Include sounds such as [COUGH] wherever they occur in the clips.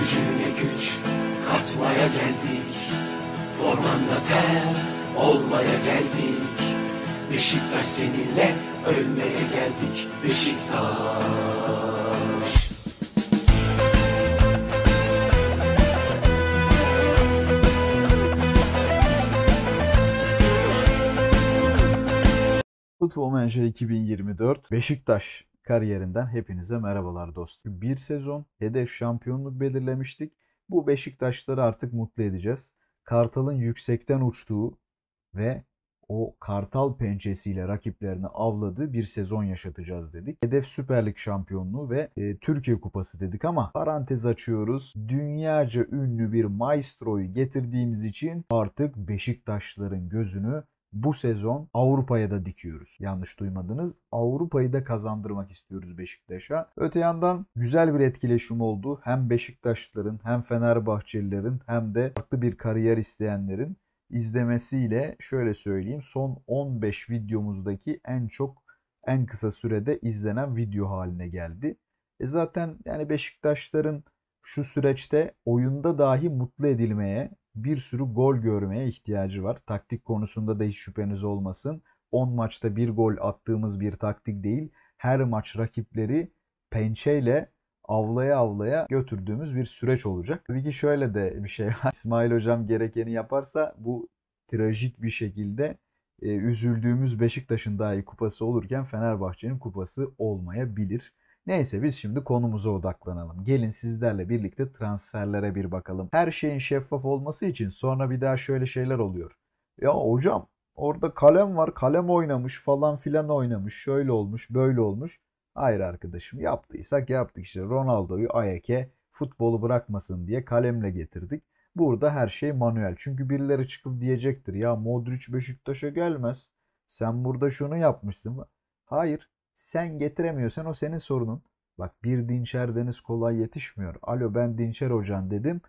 Gücüne güç katmaya geldik Formanda ter olmaya geldik Beşiktaş seninle ölmeye geldik Beşiktaş Futbol Manager 2024 Beşiktaş kariyerinden hepinize merhabalar dostum. Bir sezon hedef şampiyonluk belirlemiştik. Bu Beşiktaşları artık mutlu edeceğiz. Kartal'ın yüksekten uçtuğu ve o kartal pençesiyle rakiplerini avladığı bir sezon yaşatacağız dedik. Hedef Süper Lig şampiyonluğu ve e, Türkiye Kupası dedik ama parantez açıyoruz. Dünyaca ünlü bir maestroyu getirdiğimiz için artık Beşiktaşların gözünü bu sezon Avrupa'ya da dikiyoruz. Yanlış duymadınız. Avrupa'yı da kazandırmak istiyoruz Beşiktaş'a. Öte yandan güzel bir etkileşim oldu. Hem Beşiktaşların hem Fenerbahçelilerin hem de farklı bir kariyer isteyenlerin izlemesiyle şöyle söyleyeyim son 15 videomuzdaki en çok en kısa sürede izlenen video haline geldi. E zaten yani Beşiktaşların şu süreçte oyunda dahi mutlu edilmeye bir sürü gol görmeye ihtiyacı var. Taktik konusunda da hiç şüpheniz olmasın. 10 maçta bir gol attığımız bir taktik değil. Her maç rakipleri pençeyle avlaya avlaya götürdüğümüz bir süreç olacak. Tabii ki şöyle de bir şey var. [LAUGHS] İsmail hocam gerekeni yaparsa bu trajik bir şekilde e, üzüldüğümüz Beşiktaş'ın dahi kupası olurken Fenerbahçe'nin kupası olmayabilir. Neyse biz şimdi konumuza odaklanalım. Gelin sizlerle birlikte transferlere bir bakalım. Her şeyin şeffaf olması için sonra bir daha şöyle şeyler oluyor. Ya hocam orada kalem var kalem oynamış falan filan oynamış şöyle olmuş böyle olmuş. Hayır arkadaşım yaptıysak yaptık işte Ronaldo'yu Ayak'e futbolu bırakmasın diye kalemle getirdik. Burada her şey manuel. Çünkü birileri çıkıp diyecektir ya Modric Beşiktaş'a gelmez. Sen burada şunu yapmışsın. Hayır sen getiremiyorsan o senin sorunun. Bak bir dinçer deniz kolay yetişmiyor. Alo ben dinçer hocan dedim.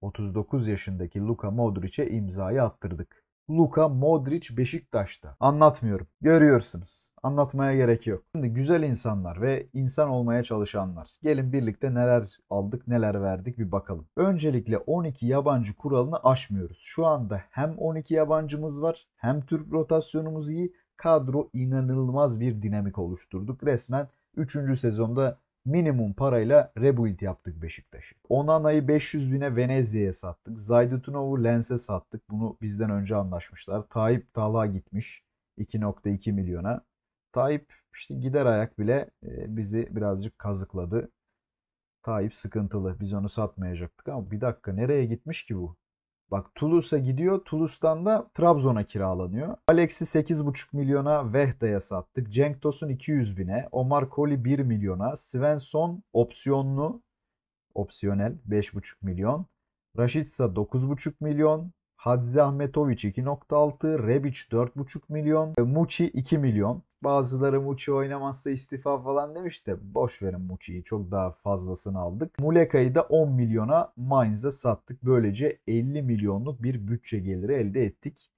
39 yaşındaki Luka Modric'e imzayı attırdık. Luka Modric Beşiktaş'ta. Anlatmıyorum. Görüyorsunuz. Anlatmaya gerek yok. Şimdi güzel insanlar ve insan olmaya çalışanlar. Gelin birlikte neler aldık neler verdik bir bakalım. Öncelikle 12 yabancı kuralını aşmıyoruz. Şu anda hem 12 yabancımız var hem Türk rotasyonumuz iyi kadro inanılmaz bir dinamik oluşturduk. Resmen 3. sezonda minimum parayla rebuild yaptık Beşiktaş'ı. Onana'yı 500 bine Venezia'ya sattık. Zaydutunov'u Lens'e sattık. Bunu bizden önce anlaşmışlar. Tayyip Talha gitmiş 2.2 milyona. Tayyip işte gider ayak bile e, bizi birazcık kazıkladı. Tayyip sıkıntılı. Biz onu satmayacaktık ama bir dakika nereye gitmiş ki bu? Bak Toulouse'a gidiyor. Toulouse'dan da Trabzon'a kiralanıyor. Alex'i 8,5 milyona Vehda'ya sattık. Cenk Tosun 200 bine. Omar Koli 1 milyona. Svensson opsiyonlu. Opsiyonel 5,5 milyon. Raşitsa 9,5 milyon. Hadzi Ahmetoviç 2.6. Rebic 4,5 milyon. Muçi 2 milyon. Bazıları Muçi oynamazsa istifa falan demiş de boş verin Muçi'yi çok daha fazlasını aldık. Muleka'yı da 10 milyona Mainz'a sattık. Böylece 50 milyonluk bir bütçe geliri elde ettik.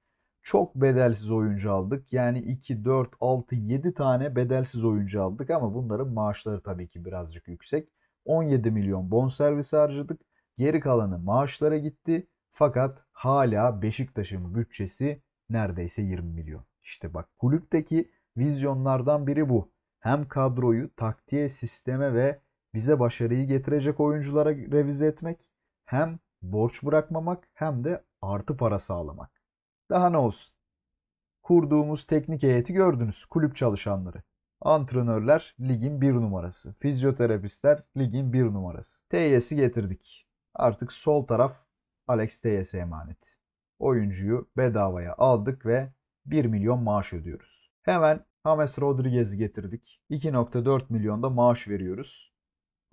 Çok bedelsiz oyuncu aldık. Yani 2, 4, 6, 7 tane bedelsiz oyuncu aldık ama bunların maaşları tabii ki birazcık yüksek. 17 milyon bonservis harcadık. Geri kalanı maaşlara gitti. Fakat hala Beşiktaş'ın bütçesi neredeyse 20 milyon. İşte bak kulüpteki Vizyonlardan biri bu. Hem kadroyu, taktiğe, sisteme ve bize başarıyı getirecek oyunculara revize etmek, hem borç bırakmamak hem de artı para sağlamak. Daha ne olsun? Kurduğumuz teknik heyeti gördünüz, kulüp çalışanları. Antrenörler ligin bir numarası. Fizyoterapistler ligin bir numarası. TYS'i getirdik. Artık sol taraf Alex TYS emanet. Oyuncuyu bedavaya aldık ve 1 milyon maaş ödüyoruz. Hemen James Rodriguez'i getirdik. 2.4 milyonda maaş veriyoruz.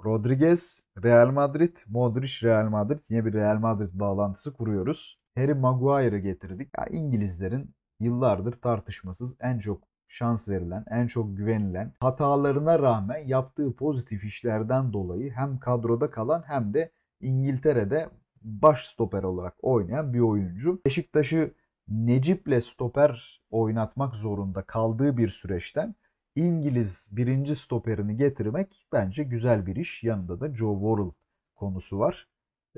Rodriguez, Real Madrid, Modric, Real Madrid. Yine bir Real Madrid bağlantısı kuruyoruz. Harry Maguire'ı getirdik. Ya İngilizlerin yıllardır tartışmasız en çok şans verilen, en çok güvenilen, hatalarına rağmen yaptığı pozitif işlerden dolayı hem kadroda kalan hem de İngiltere'de baş stoper olarak oynayan bir oyuncu. Beşiktaş'ı Necip'le stoper oynatmak zorunda kaldığı bir süreçten İngiliz birinci stoperini getirmek bence güzel bir iş. Yanında da Joe Worrell konusu var.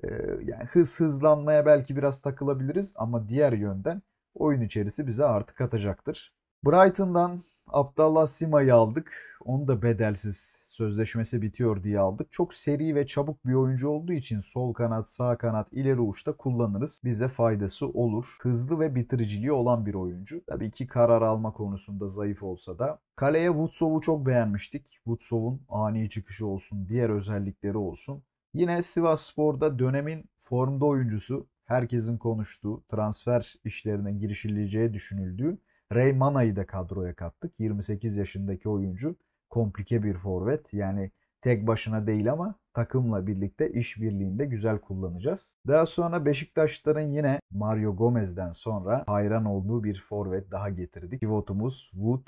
Ee, yani hız hızlanmaya belki biraz takılabiliriz ama diğer yönden oyun içerisi bize artık katacaktır. Brighton'dan Abdallah Sima'yı aldık. Onu da bedelsiz sözleşmesi bitiyor diye aldık. Çok seri ve çabuk bir oyuncu olduğu için sol kanat, sağ kanat, ileri uçta kullanırız. Bize faydası olur. Hızlı ve bitiriciliği olan bir oyuncu. Tabii ki karar alma konusunda zayıf olsa da. Kaleye Woodsov'u çok beğenmiştik. Woodsov'un ani çıkışı olsun, diğer özellikleri olsun. Yine Sivas Spor'da dönemin formda oyuncusu, herkesin konuştuğu, transfer işlerine girişileceği düşünüldüğü Ray Mana'yı da kadroya kattık. 28 yaşındaki oyuncu komplike bir forvet. Yani tek başına değil ama takımla birlikte işbirliğinde güzel kullanacağız. Daha sonra Beşiktaşların yine Mario Gomez'den sonra hayran olduğu bir forvet daha getirdik. Pivotumuz Wood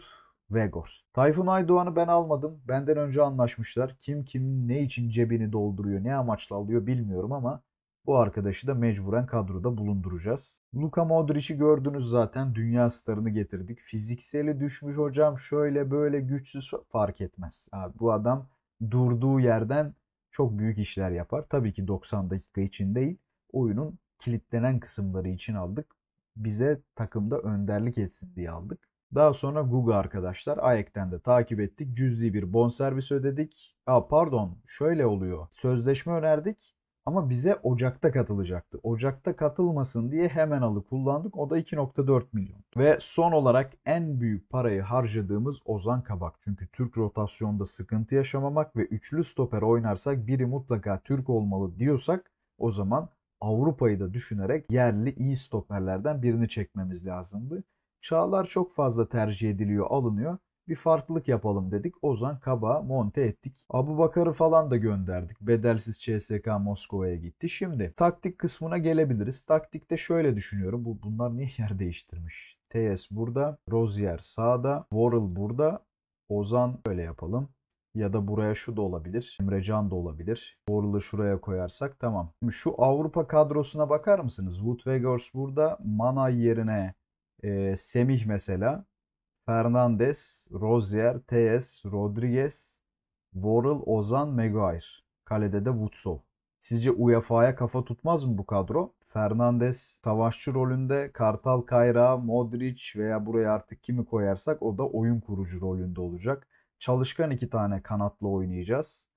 Vegors. Tayfun Aydoğan'ı ben almadım. Benden önce anlaşmışlar. Kim kimin ne için cebini dolduruyor, ne amaçla alıyor bilmiyorum ama bu arkadaşı da mecburen kadroda bulunduracağız. Luka Modric'i gördünüz zaten dünya starını getirdik. Fizikseli düşmüş hocam şöyle böyle güçsüz fark etmez. Abi bu adam durduğu yerden çok büyük işler yapar. Tabii ki 90 dakika için değil. Oyunun kilitlenen kısımları için aldık. Bize takımda önderlik etsin diye aldık. Daha sonra Google arkadaşlar Ayek'ten de takip ettik. Cüzi bir bonservis ödedik. Aa, pardon şöyle oluyor. Sözleşme önerdik. Ama bize Ocak'ta katılacaktı. Ocak'ta katılmasın diye hemen alı kullandık. O da 2.4 milyon. Ve son olarak en büyük parayı harcadığımız Ozan Kabak. Çünkü Türk rotasyonda sıkıntı yaşamamak ve üçlü stoper oynarsak biri mutlaka Türk olmalı diyorsak o zaman Avrupa'yı da düşünerek yerli iyi stoperlerden birini çekmemiz lazımdı. Çağlar çok fazla tercih ediliyor, alınıyor bir farklılık yapalım dedik. Ozan Kaba monte ettik. Abu Bakar'ı falan da gönderdik. Bedelsiz CSK Moskova'ya gitti. Şimdi taktik kısmına gelebiliriz. Taktikte şöyle düşünüyorum. Bu, bunlar niye [LAUGHS] yer değiştirmiş? TS burada, Rozier sağda, Worrell burada, Ozan böyle yapalım. Ya da buraya şu da olabilir. Emrecan da olabilir. Borul'u şuraya koyarsak tamam. Şimdi şu Avrupa kadrosuna bakar mısınız? Wood Weghorst burada. Mana yerine e, Semih mesela. Fernandes, Rozier, TS, Rodriguez, Worrell, Ozan, Maguire. Kalede de Woodsov. Sizce UEFA'ya kafa tutmaz mı bu kadro? Fernandes savaşçı rolünde, Kartal Kayra, Modric veya buraya artık kimi koyarsak o da oyun kurucu rolünde olacak. Çalışkan iki tane kanatla oynayacağız.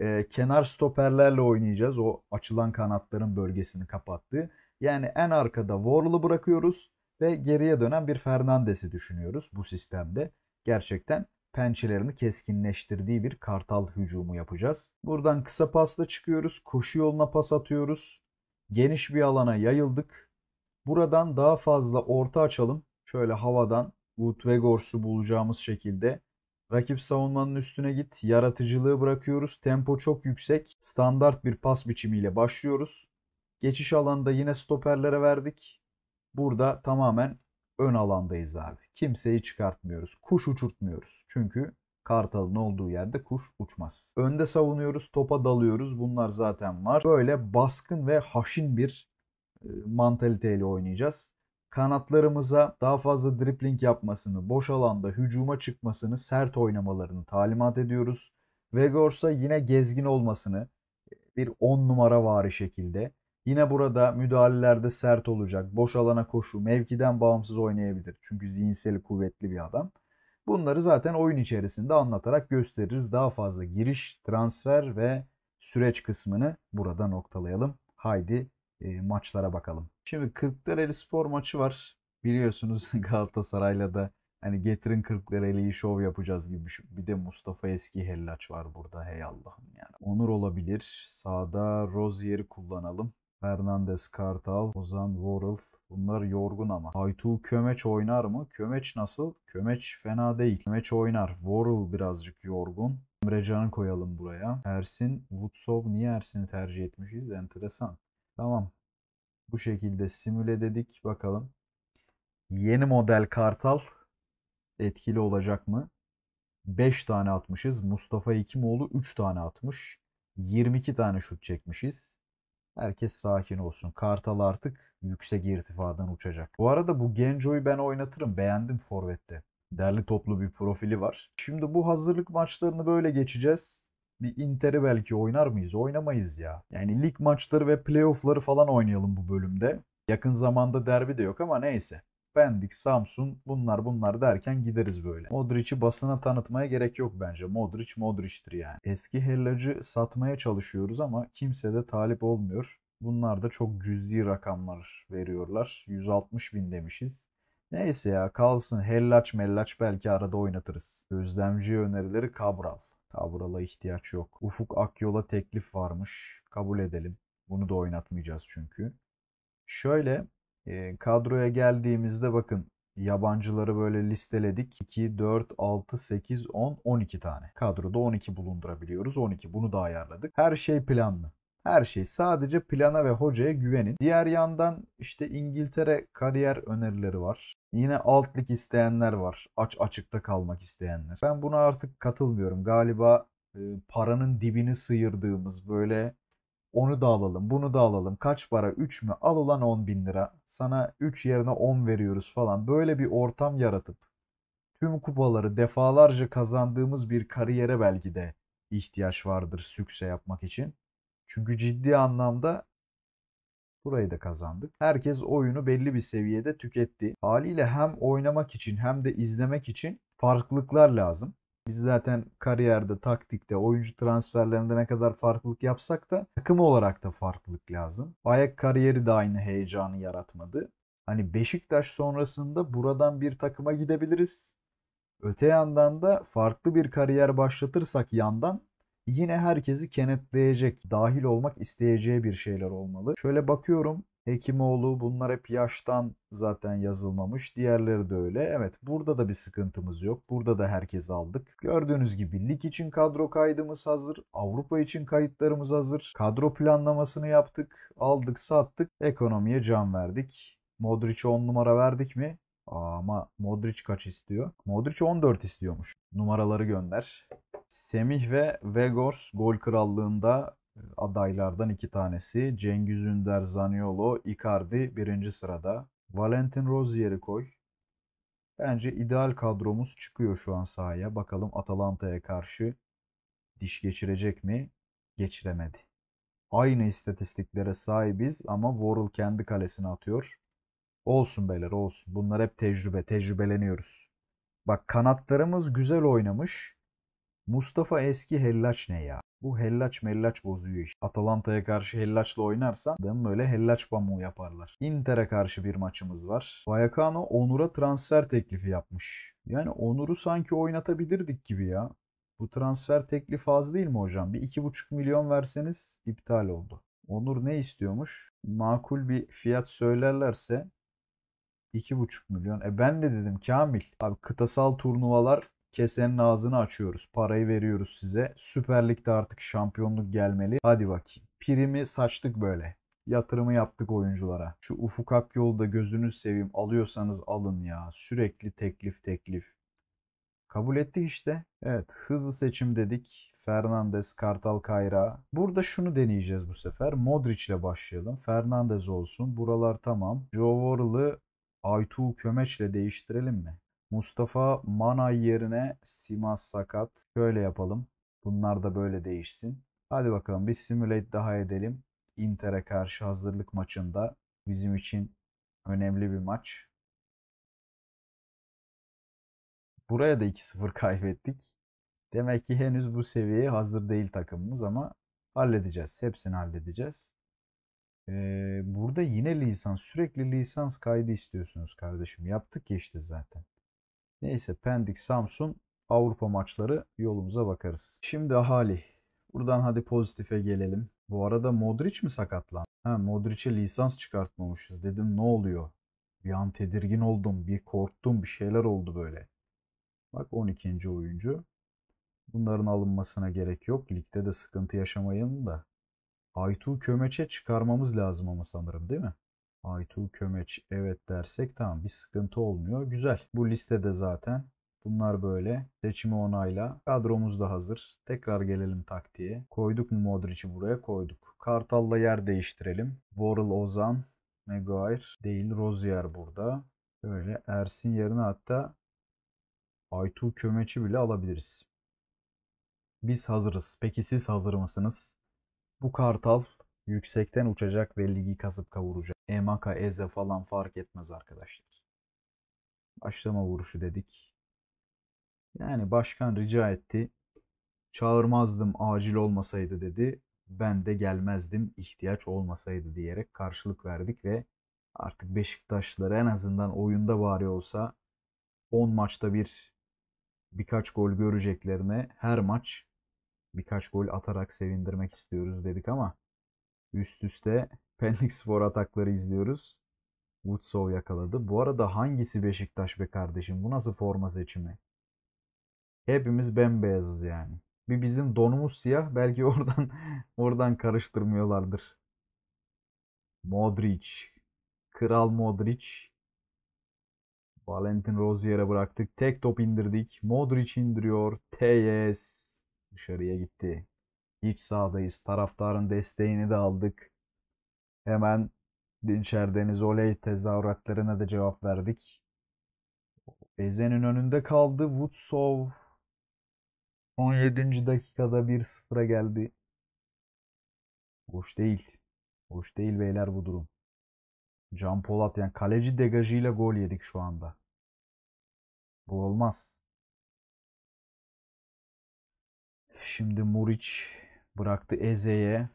Ee, kenar stoperlerle oynayacağız. O açılan kanatların bölgesini kapattığı. Yani en arkada Worrell'ı bırakıyoruz ve geriye dönen bir Fernandes'i düşünüyoruz bu sistemde. Gerçekten pençelerini keskinleştirdiği bir kartal hücumu yapacağız. Buradan kısa pasla çıkıyoruz. Koşu yoluna pas atıyoruz. Geniş bir alana yayıldık. Buradan daha fazla orta açalım. Şöyle havadan Utvegors'u bulacağımız şekilde Rakip savunmanın üstüne git, yaratıcılığı bırakıyoruz. Tempo çok yüksek. Standart bir pas biçimiyle başlıyoruz. Geçiş alanında yine stoperlere verdik. Burada tamamen ön alandayız abi. Kimseyi çıkartmıyoruz. Kuş uçurtmuyoruz. Çünkü Kartal'ın olduğu yerde kuş uçmaz. Önde savunuyoruz, topa dalıyoruz. Bunlar zaten var. Böyle baskın ve haşin bir e, mantaliteyle oynayacağız. Kanatlarımıza daha fazla dripling yapmasını, boş alanda hücuma çıkmasını, sert oynamalarını talimat ediyoruz. Vegors'a yine gezgin olmasını, bir 10 numara vari şekilde Yine burada müdahalelerde sert olacak. Boş alana koşu, mevkiden bağımsız oynayabilir. Çünkü zihinsel kuvvetli bir adam. Bunları zaten oyun içerisinde anlatarak gösteririz. Daha fazla giriş, transfer ve süreç kısmını burada noktalayalım. Haydi e, maçlara bakalım. Şimdi Kırklareli spor maçı var. Biliyorsunuz [LAUGHS] Galatasaray'la da hani getirin Kırklareli'yi şov yapacağız gibi. Şey. Bir de Mustafa Eski Hellaç var burada. Hey Allah'ım yani. Onur olabilir. Sağda Rozier'i kullanalım. Hernandez, Kartal, Ozan, Worrell. Bunlar yorgun ama. Aytu Kömeç oynar mı? Kömeç nasıl? Kömeç fena değil. Kömeç oynar. Worrell birazcık yorgun. Emre koyalım buraya. Ersin, Woodsov niye Ersin'i tercih etmişiz? Enteresan. Tamam. Bu şekilde simüle dedik. Bakalım. Yeni model Kartal etkili olacak mı? 5 tane atmışız. Mustafa Hekimoğlu 3 tane atmış. 22 tane şut çekmişiz. Herkes sakin olsun. Kartal artık yüksek irtifadan uçacak. Bu arada bu Genco'yu ben oynatırım. Beğendim Forvet'te. Derli toplu bir profili var. Şimdi bu hazırlık maçlarını böyle geçeceğiz. Bir Inter'i belki oynar mıyız? Oynamayız ya. Yani lig maçları ve playoff'ları falan oynayalım bu bölümde. Yakın zamanda derbi de yok ama neyse. Pendik, Samsun bunlar bunlar derken gideriz böyle. Modric'i basına tanıtmaya gerek yok bence. Modric Modric'tir yani. Eski Hellacı satmaya çalışıyoruz ama kimse de talip olmuyor. Bunlar da çok cüzi rakamlar veriyorlar. 160 bin demişiz. Neyse ya kalsın hellaç mellaç belki arada oynatırız. Gözlemci önerileri Kabral. Kabral'a ihtiyaç yok. Ufuk Akyol'a teklif varmış. Kabul edelim. Bunu da oynatmayacağız çünkü. Şöyle kadroya geldiğimizde bakın yabancıları böyle listeledik. 2, 4, 6, 8, 10, 12 tane. Kadroda 12 bulundurabiliyoruz. 12 bunu da ayarladık. Her şey planlı. Her şey sadece plana ve hocaya güvenin. Diğer yandan işte İngiltere kariyer önerileri var. Yine altlık isteyenler var. Aç açıkta kalmak isteyenler. Ben buna artık katılmıyorum. Galiba paranın dibini sıyırdığımız böyle onu da alalım, bunu da alalım. Kaç para? 3 mü? Al ulan 10 bin lira. Sana 3 yerine 10 veriyoruz falan. Böyle bir ortam yaratıp tüm kupaları defalarca kazandığımız bir kariyere belki de ihtiyaç vardır sükse yapmak için. Çünkü ciddi anlamda burayı da kazandık. Herkes oyunu belli bir seviyede tüketti. Haliyle hem oynamak için hem de izlemek için farklılıklar lazım. Biz zaten kariyerde, taktikte, oyuncu transferlerinde ne kadar farklılık yapsak da takım olarak da farklılık lazım. Bayak kariyeri de aynı heyecanı yaratmadı. Hani Beşiktaş sonrasında buradan bir takıma gidebiliriz. Öte yandan da farklı bir kariyer başlatırsak yandan yine herkesi kenetleyecek, dahil olmak isteyeceği bir şeyler olmalı. Şöyle bakıyorum Hekimoğlu bunlar hep yaştan zaten yazılmamış. Diğerleri de öyle. Evet burada da bir sıkıntımız yok. Burada da herkes aldık. Gördüğünüz gibi lig için kadro kaydımız hazır. Avrupa için kayıtlarımız hazır. Kadro planlamasını yaptık. Aldık sattık. Ekonomiye can verdik. Modric'e 10 numara verdik mi? Aa, ama Modric kaç istiyor? Modric 14 istiyormuş. Numaraları gönder. Semih ve Vegors gol krallığında ee, adaylardan iki tanesi. Cengiz Ünder, Zaniolo, Icardi birinci sırada. Valentin Rozier'i koy. Bence ideal kadromuz çıkıyor şu an sahaya. Bakalım Atalanta'ya karşı diş geçirecek mi? Geçiremedi. Aynı istatistiklere sahibiz ama Worrell kendi kalesine atıyor. Olsun beyler olsun. Bunlar hep tecrübe. Tecrübeleniyoruz. Bak kanatlarımız güzel oynamış. Mustafa eski hellaç ne ya? Bu hellaç mellaç bozuyor işte. Atalanta'ya karşı hellaçla oynarsa adam böyle hellaç pamuğu yaparlar. Inter'e karşı bir maçımız var. Vallecano Onur'a transfer teklifi yapmış. Yani Onur'u sanki oynatabilirdik gibi ya. Bu transfer teklifi az değil mi hocam? Bir 2,5 milyon verseniz iptal oldu. Onur ne istiyormuş? Makul bir fiyat söylerlerse 2,5 milyon. E ben de dedim Kamil. Abi kıtasal turnuvalar Kesenin ağzını açıyoruz. Parayı veriyoruz size. Süper Lig'de artık şampiyonluk gelmeli. Hadi bakayım. Primi saçtık böyle yatırımı yaptık oyunculara. Şu Ufuk Akyol'u da gözünüz seveyim alıyorsanız alın ya. Sürekli teklif teklif. Kabul ettik işte. Evet hızlı seçim dedik. Fernandez, Kartal Kayra. Burada şunu deneyeceğiz bu sefer. Modric ile başlayalım. Fernandez olsun. Buralar tamam. Joe Worrell'ı Aytuğ Kömeç'le değiştirelim mi? Mustafa Manay yerine Simas Sakat. Şöyle yapalım. Bunlar da böyle değişsin. Hadi bakalım bir simulate daha edelim. Inter'e karşı hazırlık maçında bizim için önemli bir maç. Buraya da 2-0 [LAUGHS] kaybettik. Demek ki henüz bu seviyeye hazır değil takımımız ama halledeceğiz. Hepsini halledeceğiz. Ee, burada yine lisans. Sürekli lisans kaydı istiyorsunuz kardeşim. Yaptık ya işte zaten. Neyse Pendik, Samsun, Avrupa maçları yolumuza bakarız. Şimdi ahali. Buradan hadi pozitife gelelim. Bu arada Modric mi sakatlandı? Ha Modric'e lisans çıkartmamışız dedim ne oluyor? Bir an tedirgin oldum, bir korktum, bir şeyler oldu böyle. Bak 12. oyuncu. Bunların alınmasına gerek yok. Ligde de sıkıntı yaşamayın da. Aytu Kömeç'e çıkarmamız lazım ama sanırım değil mi? Aytu Kömeç evet dersek tamam bir sıkıntı olmuyor. Güzel. Bu listede zaten bunlar böyle. Seçimi onayla. Kadromuz da hazır. Tekrar gelelim taktiğe. Koyduk mu Modric'i buraya? Koyduk. Kartal'la yer değiştirelim. Vorl Ozan, Maguire değil Rozier burada. Böyle Ersin yerine hatta Aytu Kömeç'i bile alabiliriz. Biz hazırız. Peki siz hazır mısınız? Bu Kartal Yüksekten uçacak ve ligi kazıp kavuracak. Emaka, Eze falan fark etmez arkadaşlar. Başlama vuruşu dedik. Yani başkan rica etti. Çağırmazdım acil olmasaydı dedi. Ben de gelmezdim ihtiyaç olmasaydı diyerek karşılık verdik ve artık Beşiktaşlıları en azından oyunda bari olsa 10 maçta bir birkaç gol göreceklerine her maç birkaç gol atarak sevindirmek istiyoruz dedik ama Üst üste [LAUGHS] Pendik Spor atakları izliyoruz. Woodsov yakaladı. Bu arada hangisi Beşiktaş be kardeşim? Bu nasıl forma seçimi? Hepimiz bembeyazız yani. Bir bizim donumuz siyah. Belki [LAUGHS] oradan oradan karıştırmıyorlardır. Modric. Kral Modric. Valentin Rozier'e bıraktık. Tek top indirdik. Modric indiriyor. TS dışarıya gitti iç sahadayız. Taraftarın desteğini de aldık. Hemen Dinçer Deniz Oley tezahüratlarına da cevap verdik. Ezen'in önünde kaldı. Woodsov 17. dakikada 1-0'a geldi. Hoş değil. Hoş değil beyler bu durum. Can Polat yani kaleci degajıyla gol yedik şu anda. Bu olmaz. Şimdi Muriç Bıraktı Eze'ye.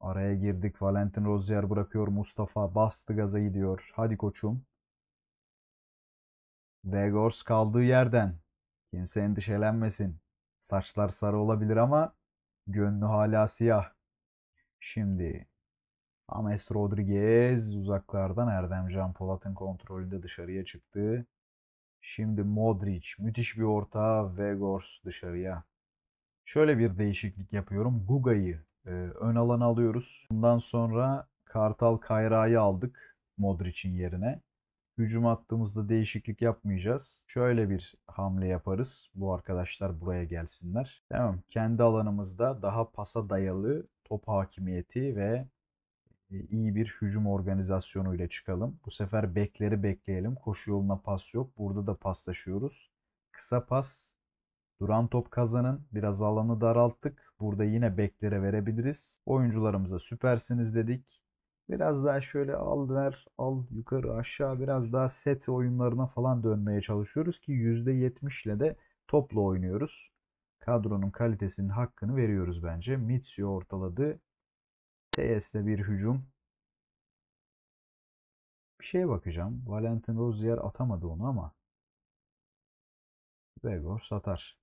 Araya girdik. Valentin Rozier bırakıyor. Mustafa bastı gaza gidiyor. Hadi koçum. Vegors kaldığı yerden. Kimse endişelenmesin. Saçlar sarı olabilir ama gönlü hala siyah. Şimdi Ames Rodriguez uzaklardan Erdem Can Polat'ın kontrolünde dışarıya çıktı. Şimdi Modric müthiş bir orta. Vegors dışarıya. Şöyle bir değişiklik yapıyorum. Guga'yı e, ön alana alıyoruz. Bundan sonra Kartal Kayra'yı aldık Modric'in yerine. Hücum attığımızda değişiklik yapmayacağız. Şöyle bir hamle yaparız. Bu arkadaşlar buraya gelsinler. Tamam. Kendi alanımızda daha pasa dayalı top hakimiyeti ve e, iyi bir hücum organizasyonu ile çıkalım. Bu sefer bekleri bekleyelim. Koşu yoluna pas yok. Burada da paslaşıyoruz. Kısa pas Duran top kazanın. Biraz alanı daralttık. Burada yine beklere verebiliriz. Oyuncularımıza süpersiniz dedik. Biraz daha şöyle al ver, al yukarı aşağı biraz daha set oyunlarına falan dönmeye çalışıyoruz ki %70 ile de topla oynuyoruz. Kadronun kalitesinin hakkını veriyoruz bence. Mitsu ortaladı. TS'de bir hücum. Bir şeye bakacağım. Valentin Rozier atamadı onu ama Vegor satar.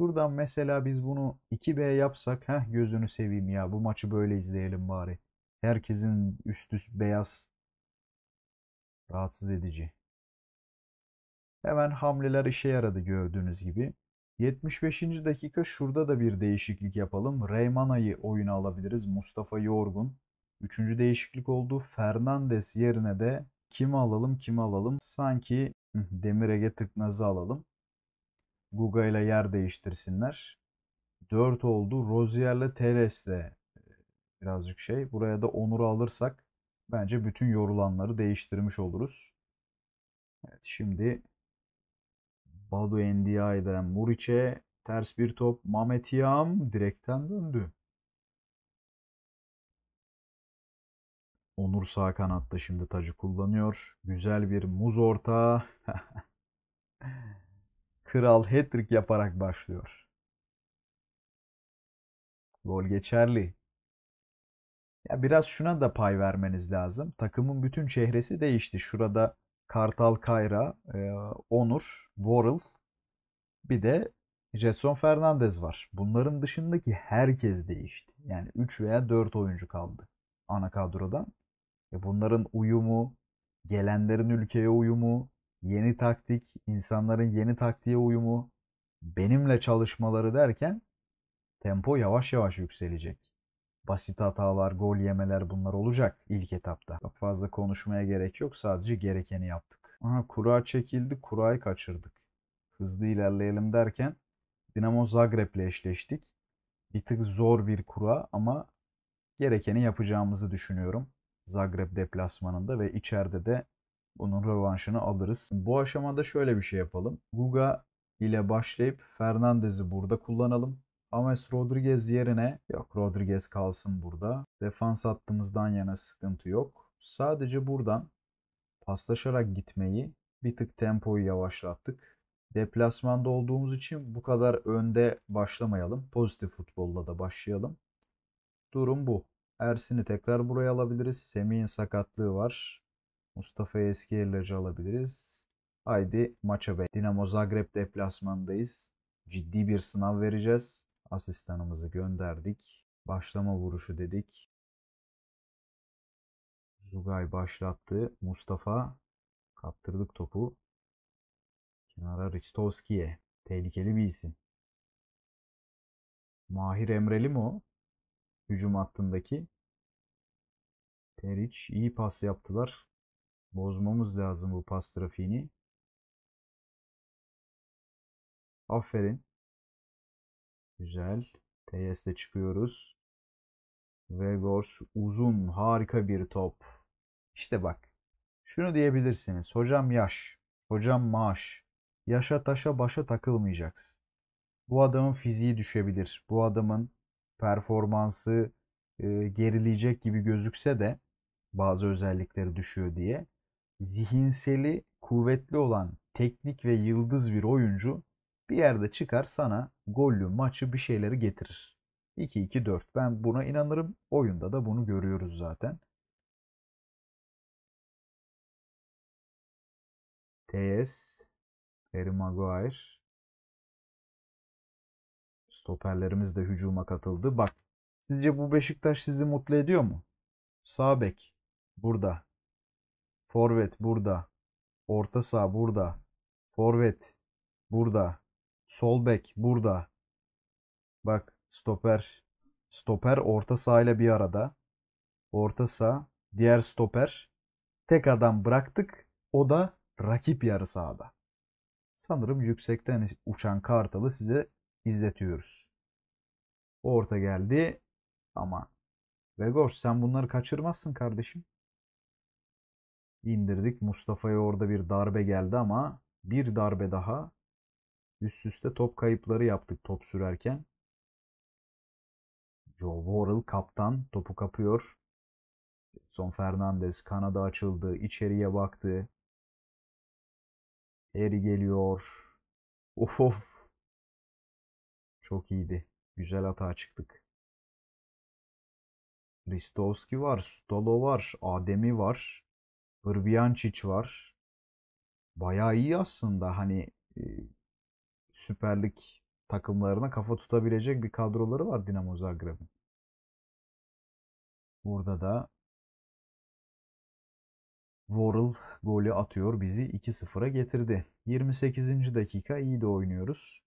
Buradan mesela biz bunu 2B yapsak heh gözünü seveyim ya bu maçı böyle izleyelim bari. Herkesin üst üst beyaz rahatsız edici. Hemen hamleler işe yaradı gördüğünüz gibi. 75. dakika şurada da bir değişiklik yapalım. Reymana'yı oyuna alabiliriz. Mustafa Yorgun. Üçüncü değişiklik oldu. Fernandes yerine de kimi alalım kimi alalım. Sanki Demirege tıknazı alalım. Guga ile yer değiştirsinler. 4 oldu. Rozier ile Rozier'le de e, birazcık şey. Buraya da Onur'u alırsak bence bütün yorulanları değiştirmiş oluruz. Evet şimdi Badu Endia'yla Muriç'e ters bir top. Mamet Yam direkten döndü. Onur sağ kanatta şimdi tacı kullanıyor. Güzel bir muz orta. [LAUGHS] Kral hat-trick yaparak başlıyor. Gol geçerli. Ya biraz şuna da pay vermeniz lazım. Takımın bütün çehresi değişti. Şurada Kartal Kayra, e, Onur, Worrell bir de Jason Fernandez var. Bunların dışındaki herkes değişti. Yani 3 veya 4 oyuncu kaldı ana kadrodan. E bunların uyumu, gelenlerin ülkeye uyumu, yeni taktik, insanların yeni taktiğe uyumu, benimle çalışmaları derken tempo yavaş yavaş yükselecek. Basit hatalar, gol yemeler bunlar olacak ilk etapta. Çok fazla konuşmaya gerek yok. Sadece gerekeni yaptık. Aha kura çekildi, kurayı kaçırdık. Hızlı ilerleyelim derken Dinamo Zagreb'le eşleştik. Bir tık zor bir kura ama gerekeni yapacağımızı düşünüyorum. Zagreb deplasmanında ve içeride de bunun rövanşını alırız. Bu aşamada şöyle bir şey yapalım. Guga ile başlayıp Fernandez'i burada kullanalım. Ames Rodriguez yerine yok Rodriguez kalsın burada. Defans hattımızdan yana sıkıntı yok. Sadece buradan paslaşarak gitmeyi bir tık tempoyu yavaşlattık. Deplasmanda olduğumuz için bu kadar önde başlamayalım. Pozitif futbolla da başlayalım. Durum bu. Ersin'i tekrar buraya alabiliriz. Semih'in sakatlığı var. Mustafa eski yerlerci alabiliriz. Haydi maça be. Dinamo Zagreb deplasmandayız. Ciddi bir sınav vereceğiz. Asistanımızı gönderdik. Başlama vuruşu dedik. Zugay başlattı. Mustafa kaptırdık topu. Kenara Ristovski'ye. Tehlikeli bir isim. Mahir Emreli mi o? Hücum hattındaki. Periç iyi pas yaptılar. Bozmamız lazım bu pas trafiğini. Aferin. Güzel. TS'de çıkıyoruz. Vegors uzun harika bir top. İşte bak. Şunu diyebilirsiniz. Hocam yaş. Hocam maaş. Yaşa taşa başa takılmayacaksın. Bu adamın fiziği düşebilir. Bu adamın performansı e, gerileyecek gibi gözükse de bazı özellikleri düşüyor diye zihinseli kuvvetli olan teknik ve yıldız bir oyuncu bir yerde çıkar sana gollü maçı bir şeyleri getirir. 2-2-4 ben buna inanırım. Oyunda da bunu görüyoruz zaten. TS, Harry Maguire. Stoperlerimiz de hücuma katıldı. Bak sizce bu Beşiktaş sizi mutlu ediyor mu? Sağ bek burada Forvet burada. Orta sağ burada. Forvet burada. Sol bek burada. Bak stoper. Stoper orta sağ ile bir arada. Orta sağ diğer stoper. Tek adam bıraktık. O da rakip yarı sahada. Sanırım yüksekten uçan kartalı size izletiyoruz. Orta geldi ama Vegors sen bunları kaçırmazsın kardeşim indirdik. Mustafa'ya orada bir darbe geldi ama bir darbe daha üst üste top kayıpları yaptık top sürerken. Joe Worrell kaptan topu kapıyor. Son Fernandez kanada açıldı. içeriye baktı. Harry geliyor. Of of. Çok iyiydi. Güzel hata çıktık. Ristovski var, Stolo var, Ademi var. Hırbiyancic var. Bayağı iyi aslında hani e, süperlik takımlarına kafa tutabilecek bir kadroları var Dinamo Zagreb'in. Burada da Worrell golü atıyor. Bizi 2-0'a getirdi. 28. dakika iyi de oynuyoruz.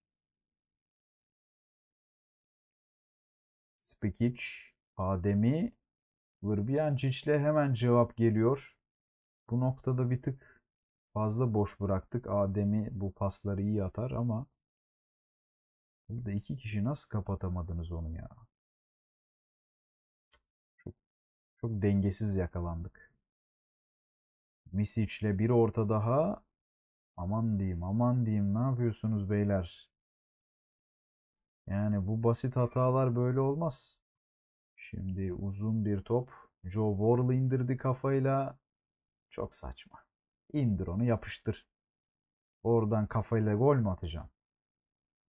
Spikic, Ademi, ile hemen cevap geliyor. Bu noktada bir tık fazla boş bıraktık. Adem'i bu pasları iyi atar ama burada iki kişi nasıl kapatamadınız onu ya? Çok, çok dengesiz yakalandık. Misic'le bir orta daha. Aman diyeyim, aman diyeyim. Ne yapıyorsunuz beyler? Yani bu basit hatalar böyle olmaz. Şimdi uzun bir top. Joe Worrell indirdi kafayla. Çok saçma. İndir onu yapıştır. Oradan kafayla gol mü atacaksın?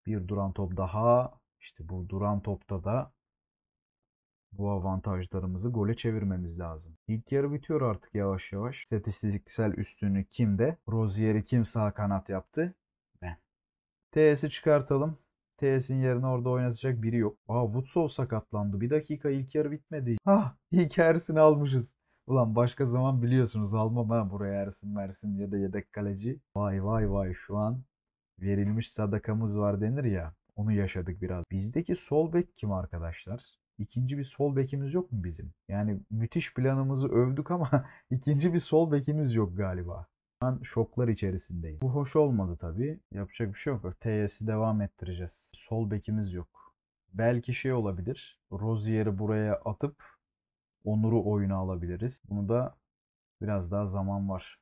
Bir duran top daha. İşte bu duran topta da bu avantajlarımızı gole çevirmemiz lazım. İlk yarı bitiyor artık yavaş yavaş. Statistiksel üstünü kimde? Rozier'i kim sağ kanat yaptı? Ben. TS'i çıkartalım. TS'in yerine orada oynatacak biri yok. Aa Woodsov sakatlandı. Bir dakika ilk yarı bitmedi. Ha ilk yarısını almışız. Ulan başka zaman biliyorsunuz almam ha buraya Ersin Mersin ya da yedek kaleci. Vay vay vay şu an verilmiş sadakamız var denir ya. Onu yaşadık biraz. Bizdeki sol bek kim arkadaşlar? İkinci bir sol bekimiz yok mu bizim? Yani müthiş planımızı övdük ama [LAUGHS] ikinci bir sol bekimiz yok galiba. Ben şoklar içerisindeyim. Bu hoş olmadı tabii. Yapacak bir şey yok. TS'i devam ettireceğiz. Sol bekimiz yok. Belki şey olabilir. Rozier'i buraya atıp Onur'u oyuna alabiliriz. Bunu da biraz daha zaman var.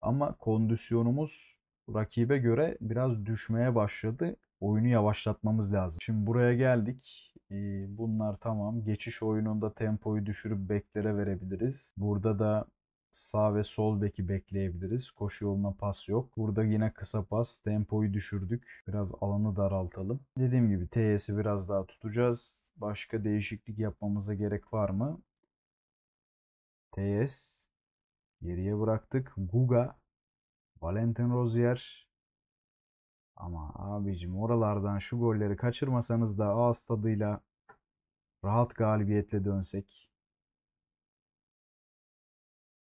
Ama kondisyonumuz rakibe göre biraz düşmeye başladı. Oyunu yavaşlatmamız lazım. Şimdi buraya geldik. Ee, bunlar tamam. Geçiş oyununda tempoyu düşürüp beklere verebiliriz. Burada da Sağ ve sol beki bekleyebiliriz. Koşu yoluna pas yok. Burada yine kısa pas. Tempoyu düşürdük. Biraz alanı daraltalım. Dediğim gibi TY'si biraz daha tutacağız. Başka değişiklik yapmamıza gerek var mı? TS geriye bıraktık. Guga, Valentin Rozier, ama abicim oralardan şu golleri kaçırmasanız da ağız tadıyla rahat galibiyetle dönsek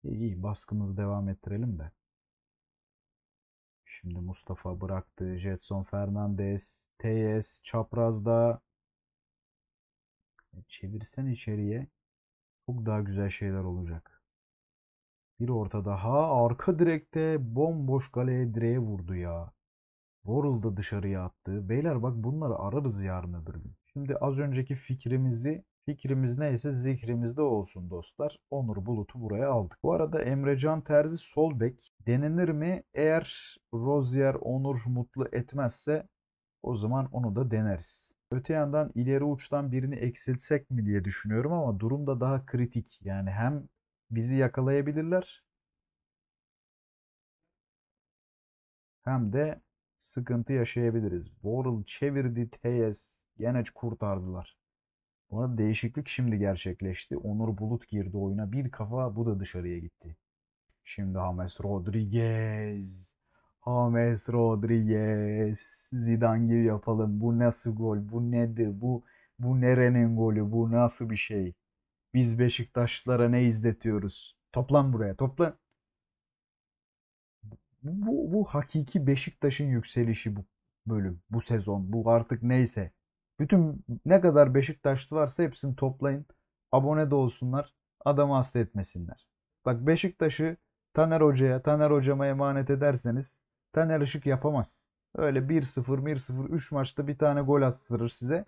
İyi baskımızı devam ettirelim de. Şimdi Mustafa bıraktı. Jetson Fernandez, TS çaprazda. E, Çevirsen içeriye. Çok daha güzel şeyler olacak. Bir orta daha. Arka direkte bomboş kaleye direğe vurdu ya. Worrell dışarıya attı. Beyler bak bunları ararız yarın öbür gün. Şimdi az önceki fikrimizi Fikrimiz neyse zikrimizde olsun dostlar. Onur Bulut'u buraya aldık. Bu arada Emrecan Terzi sol bek denilir mi? Eğer Rozier Onur mutlu etmezse o zaman onu da deneriz. Öte yandan ileri uçtan birini eksiltsek mi diye düşünüyorum ama durum da daha kritik. Yani hem bizi yakalayabilirler hem de sıkıntı yaşayabiliriz. Boril çevirdi TS, Gene kurtardılar. Bu arada değişiklik şimdi gerçekleşti. Onur Bulut girdi oyuna. Bir kafa bu da dışarıya gitti. Şimdi James Rodriguez. James Rodriguez. Zidane gibi yapalım. Bu nasıl gol? Bu nedir? Bu bu nerenin golü? Bu nasıl bir şey? Biz Beşiktaşlara ne izletiyoruz? Toplan buraya, toplan. Bu, bu, bu hakiki Beşiktaş'ın yükselişi bu bölüm, bu sezon, bu artık neyse. Bütün ne kadar Beşiktaşlı varsa hepsini toplayın. Abone de olsunlar. Adamı hasta etmesinler. Bak Beşiktaş'ı Taner Hoca'ya, Taner Hocama emanet ederseniz Taner Işık yapamaz. Öyle 1-0, 1-0, 3 maçta bir tane gol attırır size.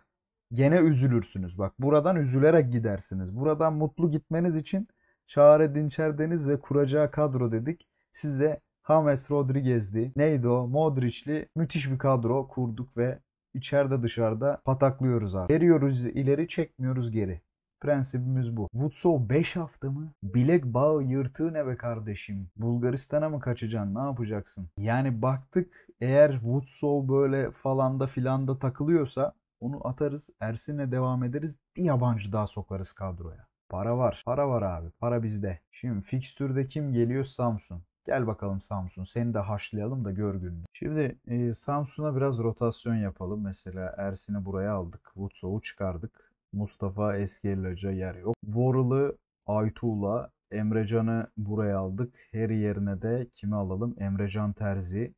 Gene üzülürsünüz. Bak buradan üzülerek gidersiniz. Buradan mutlu gitmeniz için Çağrı Dinçer Deniz ve kuracağı kadro dedik. Size James Rodriguez'li, neydi o? Modric'li müthiş bir kadro kurduk ve içeride dışarıda pataklıyoruz abi. Veriyoruz ileri çekmiyoruz geri. Prensibimiz bu. Woodsov 5 hafta mı? Bilek bağı yırtığı ne be kardeşim? Bulgaristan'a mı kaçacaksın? Ne yapacaksın? Yani baktık eğer Woodsov böyle falan da filan da takılıyorsa onu atarız. Ersin'le devam ederiz. Bir yabancı daha sokarız kadroya. Para var. Para var abi. Para bizde. Şimdi fikstürde kim geliyor? Samsun. Gel bakalım Samsun seni de haşlayalım da gör gününü. Şimdi e, Samsun'a biraz rotasyon yapalım. Mesela Ersin'i buraya aldık. Woodsow'u çıkardık. Mustafa eski Eskiyelac'a yer yok. Voral'ı Aytuğ'la Emrecan'ı buraya aldık. Her yerine de kimi alalım? Emrecan Terzi.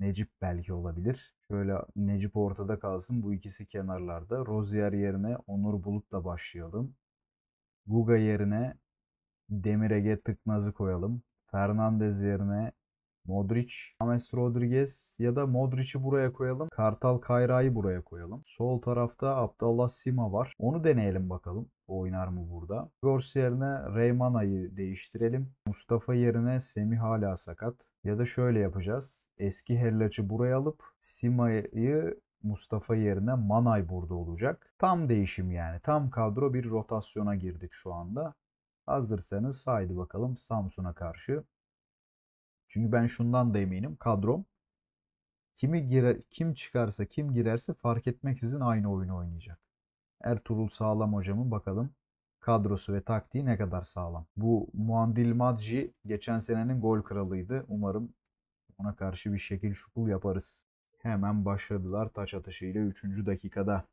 Necip belki olabilir. Şöyle Necip ortada kalsın. Bu ikisi kenarlarda. Rozier yerine Onur Bulut'la başlayalım. Guga yerine Demirege Ege Tıknaz'ı koyalım. Fernandez yerine Modric, James Rodriguez ya da Modric'i buraya koyalım. Kartal Kayra'yı buraya koyalım. Sol tarafta Abdallah Sima var. Onu deneyelim bakalım. Oynar mı burada? Gors yerine Reymana'yı değiştirelim. Mustafa yerine Semi hala sakat. Ya da şöyle yapacağız. Eski Hellaç'ı buraya alıp Sima'yı Mustafa yerine Manay burada olacak. Tam değişim yani. Tam kadro bir rotasyona girdik şu anda. Hazırsanız haydi bakalım Samsun'a karşı. Çünkü ben şundan da eminim. Kadrom kimi girer, kim çıkarsa kim girerse fark etmeksizin aynı oyunu oynayacak. Ertuğrul Sağlam hocamın bakalım kadrosu ve taktiği ne kadar sağlam. Bu Muandil Madji geçen senenin gol kralıydı. Umarım ona karşı bir şekil şukul yaparız. Hemen başladılar taç atışıyla 3. dakikada.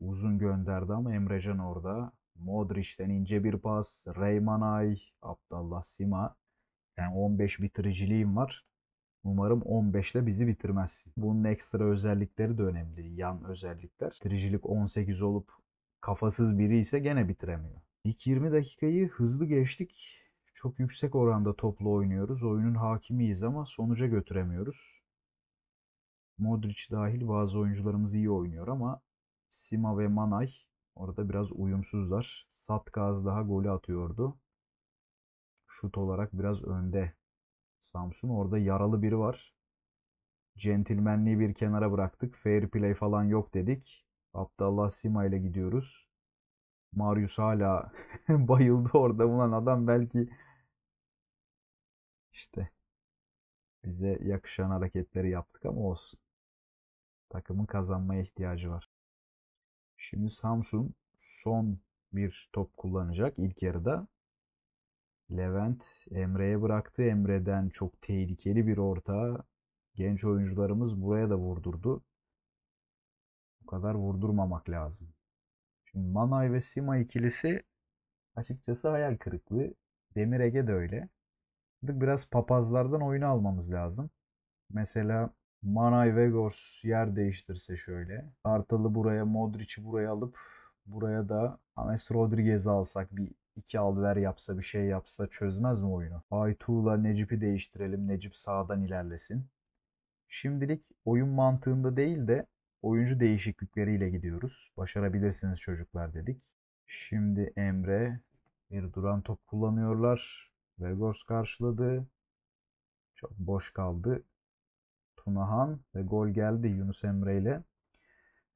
Uzun gönderdi ama Emrecan orada. Modric'ten ince bir pas. Reymanay, Abdallah Sima. Yani 15 bitiriciliğim var. Umarım 15 ile bizi bitirmezsin. Bunun ekstra özellikleri de önemli. Yan özellikler. Bitiricilik 18 olup kafasız biri ise gene bitiremiyor. İlk 20 dakikayı hızlı geçtik. Çok yüksek oranda toplu oynuyoruz. Oyunun hakimiyiz ama sonuca götüremiyoruz. Modric dahil bazı oyuncularımız iyi oynuyor ama Sima ve Manay Orada biraz uyumsuzlar. Satkaz daha golü atıyordu. Şut olarak biraz önde Samsun. Orada yaralı biri var. Centilmenliği bir kenara bıraktık. Fair play falan yok dedik. Abdallah Sima ile gidiyoruz. Marius hala [LAUGHS] bayıldı orada. Ulan adam belki işte bize yakışan hareketleri yaptık ama olsun. Takımın kazanmaya ihtiyacı var. Şimdi Samsun son bir top kullanacak ilk yarıda. Levent Emre'ye bıraktı. Emre'den çok tehlikeli bir orta. Genç oyuncularımız buraya da vurdurdu. Bu kadar vurdurmamak lazım. Şimdi Manay ve Sima ikilisi açıkçası hayal kırıklığı. Demirege de öyle. Biraz papazlardan oyunu almamız lazım. Mesela Manay Vegors yer değiştirse şöyle. Kartal'ı buraya, Modric'i buraya alıp buraya da James Rodriguez alsak bir iki alver yapsa bir şey yapsa çözmez mi oyunu? Aytuğ'la Necip'i değiştirelim. Necip sağdan ilerlesin. Şimdilik oyun mantığında değil de oyuncu değişiklikleriyle gidiyoruz. Başarabilirsiniz çocuklar dedik. Şimdi Emre bir duran top kullanıyorlar. Vegors karşıladı. Çok boş kaldı. Tunahan ve gol geldi Yunus Emre ile.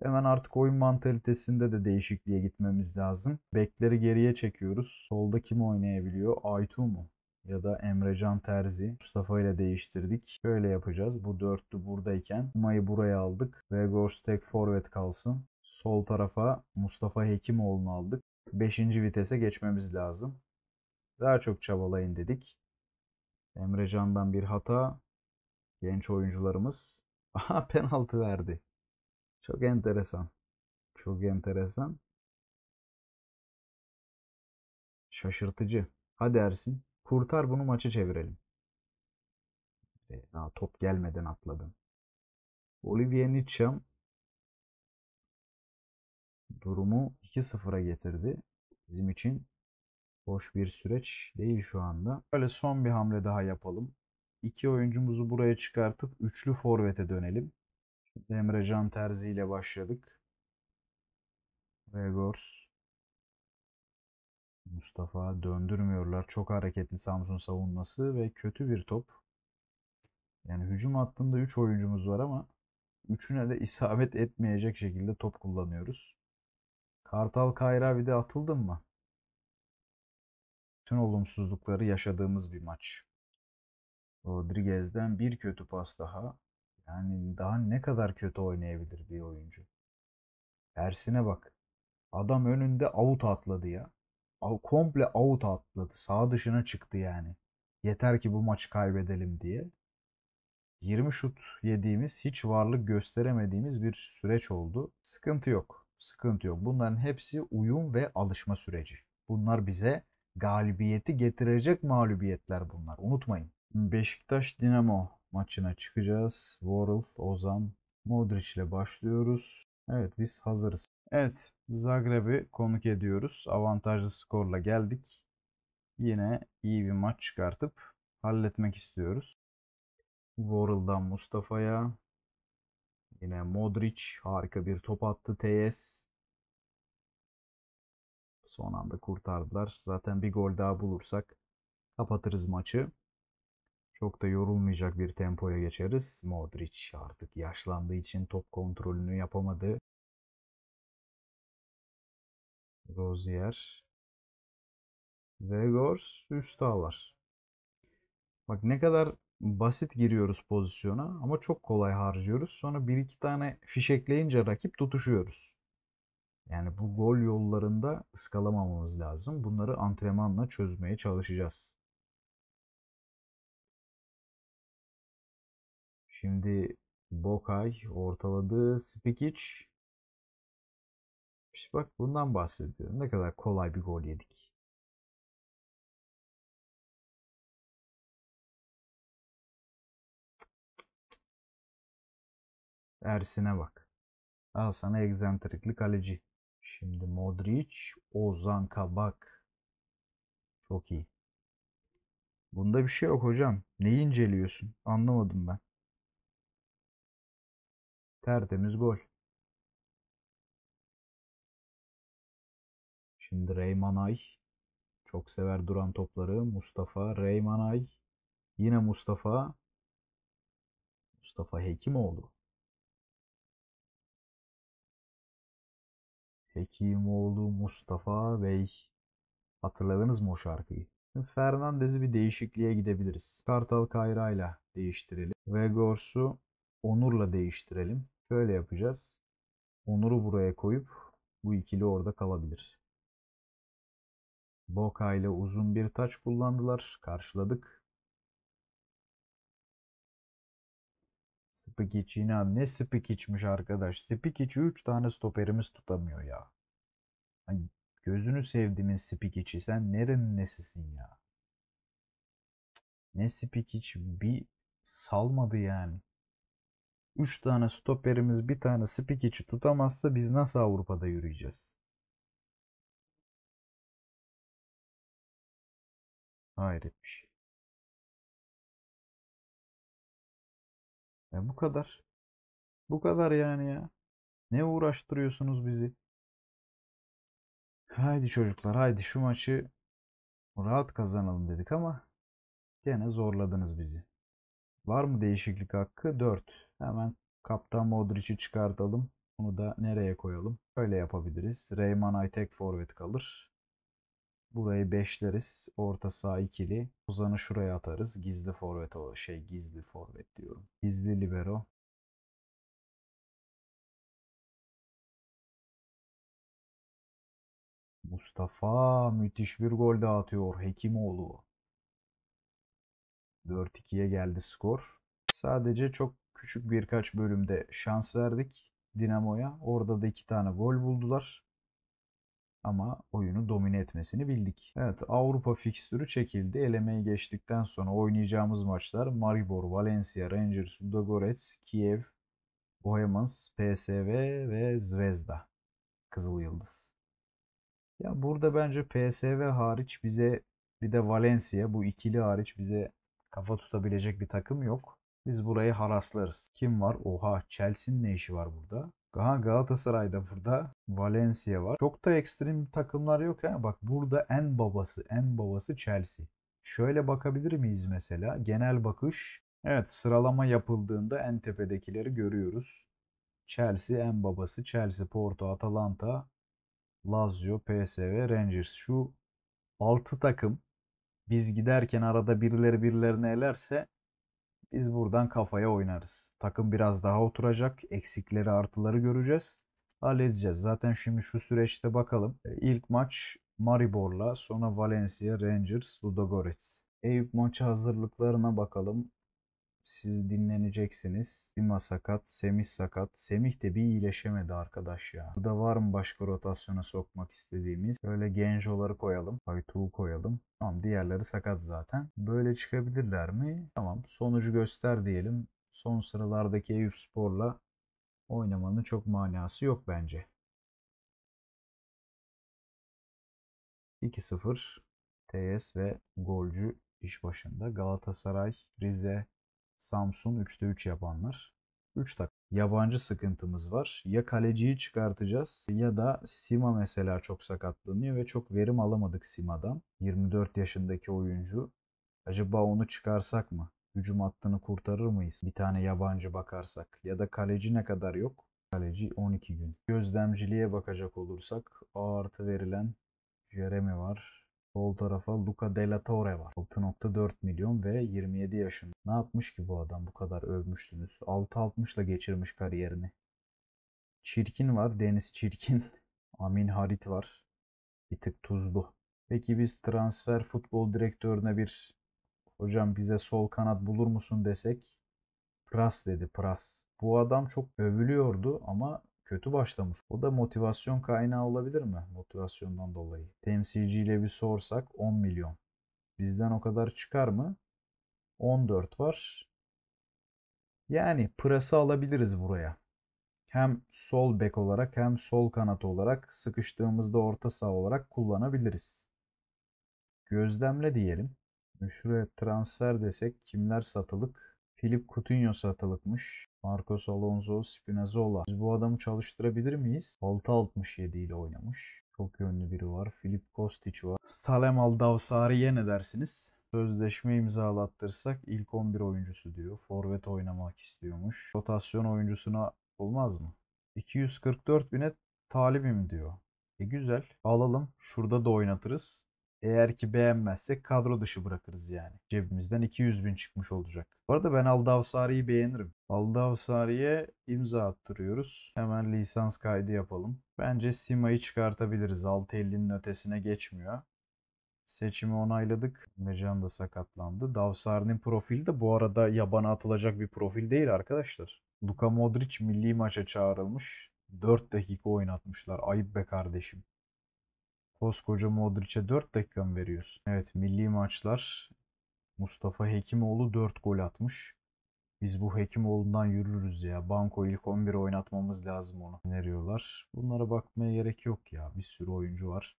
Hemen artık oyun mantalitesinde de değişikliğe gitmemiz lazım. Bekleri geriye çekiyoruz. Solda kim oynayabiliyor? Aytu mu? ya da Emrecan Terzi Mustafa ile değiştirdik. Böyle yapacağız. Bu dörtlü buradayken Mayı buraya aldık. ve tek forvet kalsın. Sol tarafa Mustafa Hekimoğlu'nu aldık. Beşinci vitese geçmemiz lazım. Daha çok çabalayın dedik. Emrecan'dan bir hata genç oyuncularımız [LAUGHS] aha penaltı verdi. Çok enteresan. Çok enteresan. Şaşırtıcı. Hadi Ersin kurtar bunu maçı çevirelim. E, daha top gelmeden atladım. Olivier Nietzsche'm durumu 2-0'a getirdi. Bizim için boş bir süreç değil şu anda. Böyle son bir hamle daha yapalım. İki oyuncumuzu buraya çıkartıp üçlü forvete dönelim. Emre Can Terzi ile başladık. Vegors. Mustafa döndürmüyorlar. Çok hareketli Samsun savunması ve kötü bir top. Yani hücum hattında 3 oyuncumuz var ama üçüne de [LAUGHS] isabet etmeyecek şekilde top kullanıyoruz. Kartal Kayra bir de atıldın mı? Tüm olumsuzlukları yaşadığımız bir maç. Rodriguez'den bir kötü pas daha. Yani daha ne kadar kötü oynayabilir bir oyuncu. Tersine bak. Adam önünde out atladı ya. Komple out atladı. Sağ dışına çıktı yani. Yeter ki bu maçı kaybedelim diye. 20 şut yediğimiz, hiç varlık gösteremediğimiz bir süreç oldu. Sıkıntı yok. Sıkıntı yok. Bunların hepsi uyum ve alışma süreci. Bunlar bize galibiyeti getirecek mağlubiyetler bunlar. Unutmayın. Beşiktaş Dinamo maçına çıkacağız. Warrell, Ozan, Modric ile başlıyoruz. Evet biz hazırız. Evet Zagreb'i konuk ediyoruz. Avantajlı skorla geldik. Yine iyi bir maç çıkartıp halletmek istiyoruz. Warrell'dan Mustafa'ya. Yine Modric harika bir top attı TS. Son anda kurtardılar. Zaten bir gol daha bulursak kapatırız maçı. Çok da yorulmayacak bir tempoya geçeriz. Modric artık yaşlandığı için top kontrolünü yapamadı. Rozier. Vegors Üstağ var. Bak ne kadar basit giriyoruz pozisyona ama çok kolay harcıyoruz. Sonra bir iki tane fişekleyince rakip tutuşuyoruz. Yani bu gol yollarında ıskalamamamız lazım. Bunları antrenmanla çözmeye çalışacağız. Şimdi Bokay ortaladı. Spikic. İşte bak bundan bahsediyorum. Ne kadar kolay bir gol yedik. Ersin'e bak. Al sana egzantrikli kaleci. Şimdi Modric, Ozan Kabak. Çok iyi. Bunda bir şey yok hocam. Neyi inceliyorsun? Anlamadım ben. Tertemiz gol. Şimdi Reymanay. Çok sever duran topları. Mustafa, Reymanay. Yine Mustafa. Mustafa Hekimoğlu. Hekimoğlu Mustafa Bey. Hatırladınız mı o şarkıyı? Fernandez'i bir değişikliğe gidebiliriz. Kartal Kayra'yla değiştirelim. Vegors'u Onur'la değiştirelim. Şöyle yapacağız. Onur'u buraya koyup bu ikili orada kalabilir. Boka ile uzun bir taç kullandılar. Karşıladık. Spikic yine ne Spikic'miş arkadaş. Spikic'i 3 tane stoperimiz tutamıyor ya. Hani gözünü sevdiğimin Spikic'i sen nerenin nesisin ya? Ne Spikic bir salmadı yani. 3 tane stoperimiz bir tane spik içi tutamazsa biz nasıl Avrupa'da yürüyeceğiz? Hayret bir şey. Ya bu kadar. Bu kadar yani ya. Ne uğraştırıyorsunuz bizi? Haydi çocuklar haydi şu maçı rahat kazanalım dedik ama gene zorladınız bizi. Var mı değişiklik hakkı? 4. Hemen Kaptan Modric'i çıkartalım. Onu da nereye koyalım? Böyle yapabiliriz. Reyman tek forvet kalır. Burayı beşleriz. Orta saha ikili. Ozan'ı şuraya atarız. Gizli forvet o şey gizli forvet diyorum. Gizli libero. Mustafa müthiş bir gol dağıtıyor Hekimoğlu. 4-2'ye geldi skor. Sadece çok küçük birkaç bölümde şans verdik Dinamo'ya. Orada da iki tane gol buldular. Ama oyunu domine etmesini bildik. Evet Avrupa fikstürü çekildi. Elemeyi geçtikten sonra oynayacağımız maçlar Maribor, Valencia, Rangers, Ludogorets, Kiev, Bohemans, PSV ve Zvezda. Kızıl Yıldız. Ya burada bence PSV hariç bize bir de Valencia bu ikili hariç bize kafa tutabilecek bir takım yok. Biz burayı haraslarız. Kim var? Oha Chelsea'nin ne işi var burada? Aha da burada. Valencia var. Çok da ekstrem takımlar yok ha. Bak burada en babası, en babası Chelsea. Şöyle bakabilir miyiz mesela? Genel bakış. Evet sıralama yapıldığında en tepedekileri görüyoruz. Chelsea en babası. Chelsea, Porto, Atalanta, Lazio, PSV, Rangers. Şu 6 takım biz giderken arada birileri birilerini elerse biz buradan kafaya oynarız. Takım biraz daha oturacak. Eksikleri artıları göreceğiz. Halledeceğiz. Zaten şimdi şu süreçte bakalım. E, ilk maç Maribor'la sonra Valencia, Rangers, Ludogorets. Eyüp maçı hazırlıklarına bakalım. Siz dinleneceksiniz. Dima sakat, Semih sakat. Semih de bir iyileşemedi arkadaş ya. Burada var mı başka rotasyona sokmak istediğimiz? Böyle Genco'ları koyalım. Aytuğ'u koyalım. Tamam diğerleri sakat zaten. Böyle çıkabilirler mi? Tamam sonucu göster diyelim. Son sıralardaki Eyüp Spor'la oynamanın çok manası yok bence. 2-0 TS ve golcü iş başında. Galatasaray, Rize, Samsun 3'te 3 yapanlar. 3 tak. Yabancı sıkıntımız var. Ya kaleciyi çıkartacağız ya da Sima mesela çok sakatlanıyor ve çok verim alamadık Sima'dan. 24 yaşındaki oyuncu. Acaba onu çıkarsak mı? Hücum hattını kurtarır mıyız? Bir tane yabancı bakarsak. Ya da kaleci ne kadar yok? Kaleci 12 gün. Gözlemciliğe bakacak olursak A artı verilen Jeremy var. Sol tarafa Luca Della Torre var. 6.4 milyon ve 27 yaşında. Ne yapmış ki bu adam bu kadar övmüştünüz? 6.60 ile geçirmiş kariyerini. Çirkin var. Deniz Çirkin. [LAUGHS] Amin Harit var. Bir tık tuzlu. Peki biz transfer futbol direktörüne bir hocam bize sol kanat bulur musun desek Pras dedi Pras. Bu adam çok övülüyordu ama kötü başlamış. O da motivasyon kaynağı olabilir mi? Motivasyondan dolayı. Temsilciyle bir sorsak 10 milyon. Bizden o kadar çıkar mı? 14 var. Yani pırası alabiliriz buraya. Hem sol bek olarak hem sol kanat olarak sıkıştığımızda orta sağ olarak kullanabiliriz. Gözlemle diyelim. Şuraya transfer desek kimler satılık? Filip Coutinho satılıkmış. Marcos Alonso Spinazzola. Biz bu adamı çalıştırabilir miyiz? 6.67 ile oynamış. Çok yönlü biri var. Filip Kostic var. Salem Aldavsari'ye ne dersiniz? Sözleşme imzalattırsak ilk 11 oyuncusu diyor. Forvet oynamak istiyormuş. Rotasyon oyuncusuna olmaz mı? 244 bine talibim diyor. E güzel. Alalım. Şurada da oynatırız. Eğer ki beğenmezsek kadro dışı bırakırız yani. Cebimizden 200 bin çıkmış olacak. Bu arada ben Aldavsari'yi beğenirim. Aldavsari'ye imza attırıyoruz. Hemen lisans kaydı yapalım. Bence Sima'yı çıkartabiliriz. 6.50'nin ötesine geçmiyor. Seçimi onayladık. Mecan da sakatlandı. Davsari'nin profili de bu arada yabana atılacak bir profil değil arkadaşlar. Luka Modric milli maça çağrılmış. 4 dakika oynatmışlar. Ayıp be kardeşim. Koskoca Modric'e 4 dakika mı veriyorsun? Evet milli maçlar Mustafa Hekimoğlu 4 gol atmış. Biz bu Hekimoğlu'ndan yürürüz ya. Banko ilk 11 oynatmamız lazım onu. Öneriyorlar. Bunlara bakmaya gerek yok ya. Bir sürü oyuncu var.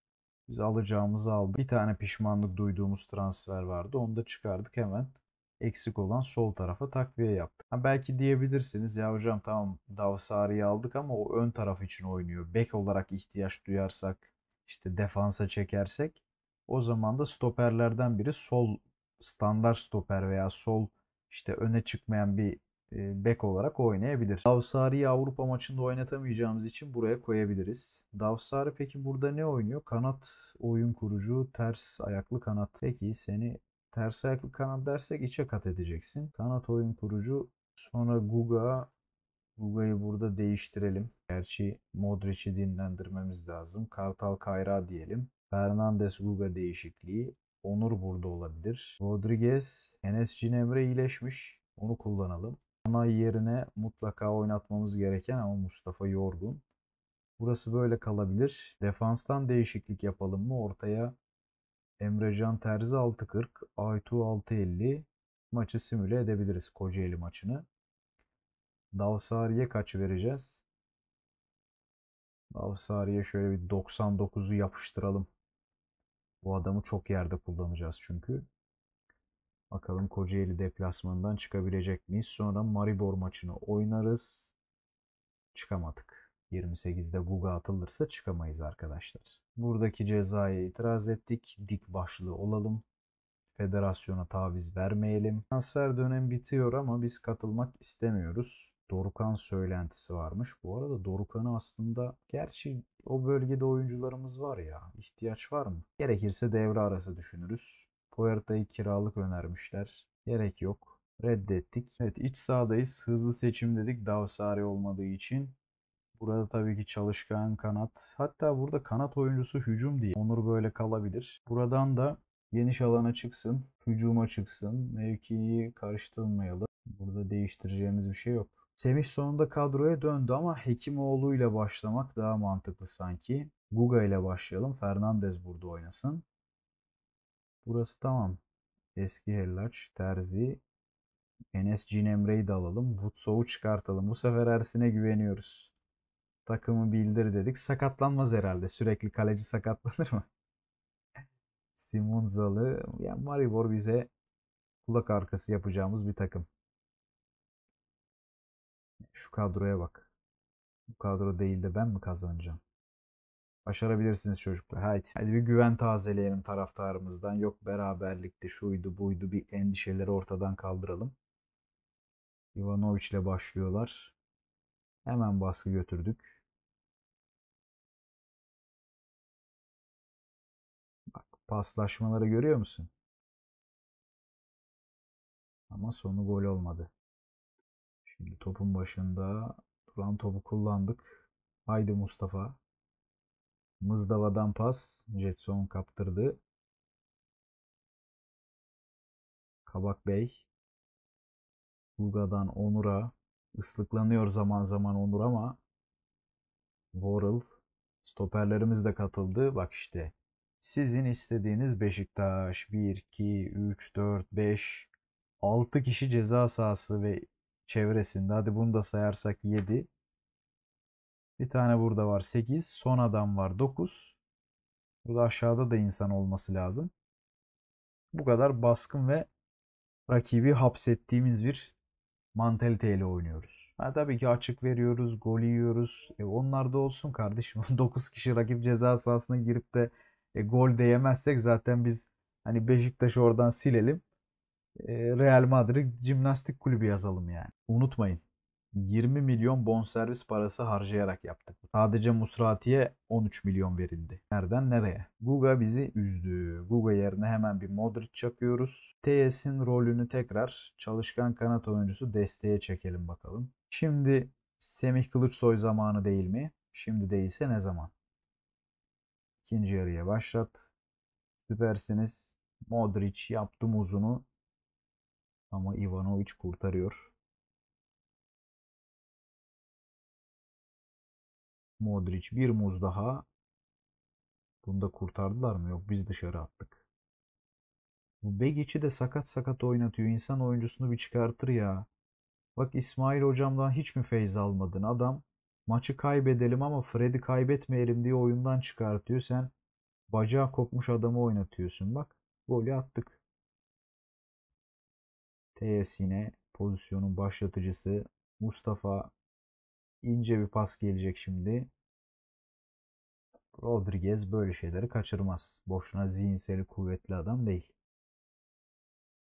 Biz alacağımızı aldık. Bir tane pişmanlık duyduğumuz transfer vardı. Onu da çıkardık hemen. Eksik olan sol tarafa takviye yaptık. Ha belki diyebilirsiniz ya hocam tamam Davsari'yi aldık ama o ön taraf için oynuyor. Bek olarak ihtiyaç duyarsak işte defansa çekersek o zaman da stoperlerden biri sol standart stoper veya sol işte öne çıkmayan bir e, bek olarak oynayabilir. Davsari'yi Avrupa maçında oynatamayacağımız için buraya koyabiliriz. Davsari peki burada ne oynuyor? Kanat oyun kurucu, ters ayaklı kanat. Peki seni ters ayaklı kanat dersek içe kat edeceksin. Kanat oyun kurucu, sonra Guga, Buga'yı burada değiştirelim. Gerçi Modric'i dinlendirmemiz lazım. Kartal Kayra diyelim. Fernandes Guga değişikliği. Onur burada olabilir. Rodriguez, Enes Cinemre iyileşmiş. Onu kullanalım. Ana yerine mutlaka oynatmamız gereken ama Mustafa yorgun. Burası böyle kalabilir. Defanstan değişiklik yapalım mı? Ortaya Emrecan Terzi 6.40, Aytu 6.50 maçı simüle edebiliriz Kocaeli maçını. Davsari'ye kaç vereceğiz? Davsari'ye şöyle bir 99'u yapıştıralım. Bu adamı çok yerde kullanacağız çünkü. Bakalım Kocaeli deplasmanından çıkabilecek miyiz? Sonra Maribor maçını oynarız. Çıkamadık. 28'de Guga atılırsa çıkamayız arkadaşlar. Buradaki cezaya itiraz ettik. Dik başlı olalım. Federasyona taviz vermeyelim. Transfer dönem bitiyor ama biz katılmak istemiyoruz. Dorukan söylentisi varmış. Bu arada Dorukan'ı aslında gerçi o bölgede oyuncularımız var ya. ihtiyaç var mı? Gerekirse devre arası düşünürüz. Puerta'yı kiralık önermişler. Gerek yok. Reddettik. Evet iç sahadayız. Hızlı seçim dedik Davsari olmadığı için. Burada tabii ki çalışkan kanat. Hatta burada kanat oyuncusu hücum diye. Onur böyle kalabilir. Buradan da geniş alana çıksın. Hücuma çıksın. Mevkiyi karıştırmayalım. Burada değiştireceğimiz bir şey yok. Semih sonunda kadroya döndü ama Hekimoğlu ile başlamak daha mantıklı sanki. Guga ile başlayalım. Fernandez burada oynasın. Burası tamam. Eski Hellaç, Terzi, Enes Cinemre'yi de alalım. Butsov'u çıkartalım. Bu sefer Ersin'e güveniyoruz. Takımı bildir dedik. Sakatlanmaz herhalde. Sürekli kaleci sakatlanır mı? [LAUGHS] Simonzalı. Yani Maribor bize kulak arkası yapacağımız bir takım. Şu kadroya bak. Bu kadro değil de ben mi kazanacağım? Başarabilirsiniz çocuklar. Haydi. Hadi bir güven tazeleyelim taraftarımızdan. Yok beraberlikti, şuydu, buydu. Bir endişeleri ortadan kaldıralım. Ivanovic ile başlıyorlar. Hemen baskı götürdük. Bak paslaşmaları görüyor musun? Ama sonu gol olmadı. Şimdi topun başında duran topu kullandık. Haydi Mustafa. Mızdava'dan pas. Jetson kaptırdı. Kabak Bey. Bulga'dan Onur'a. ıslıklanıyor zaman zaman Onur ama Warrell stoperlerimiz de katıldı. Bak işte sizin istediğiniz Beşiktaş 1, 2, 3, 4, 5, 6 kişi ceza sahası ve çevresinde. Hadi bunu da sayarsak 7. Bir tane burada var 8. Son adam var 9. Burada aşağıda da insan olması lazım. Bu kadar baskın ve rakibi hapsettiğimiz bir mantaliteyle oynuyoruz. Ha, tabii ki açık veriyoruz, gol yiyoruz. E, onlar da olsun kardeşim. 9 [LAUGHS] kişi rakip ceza sahasına girip de e, gol de yemezsek zaten biz hani Beşiktaş'ı oradan silelim. Ee, Real Madrid Cimnastik Kulübü yazalım yani. Unutmayın. 20 milyon bonservis parası harcayarak yaptık. Sadece Musrati'ye 13 milyon verildi. Nereden nereye? Guga bizi üzdü. Guga yerine hemen bir Modric çakıyoruz. TS'in rolünü tekrar çalışkan kanat oyuncusu desteğe çekelim bakalım. Şimdi Semih Kılıçsoy zamanı değil mi? Şimdi değilse ne zaman? İkinci yarıya başlat. Süpersiniz. Modric yaptım uzunu. Ama Ivanovic kurtarıyor. Modric bir muz daha. Bunu da kurtardılar mı? Yok biz dışarı attık. Bu Begic'i de sakat sakat oynatıyor. İnsan oyuncusunu bir çıkartır ya. Bak İsmail hocamdan hiç mi feyz almadın? Adam maçı kaybedelim ama Fred'i kaybetmeyelim diye oyundan çıkartıyor. Sen bacağı kopmuş adamı oynatıyorsun. Bak golü attık. TS'ine pozisyonun başlatıcısı. Mustafa ince bir pas gelecek şimdi. Rodriguez böyle şeyleri kaçırmaz. Boşuna zihinsel kuvvetli adam değil.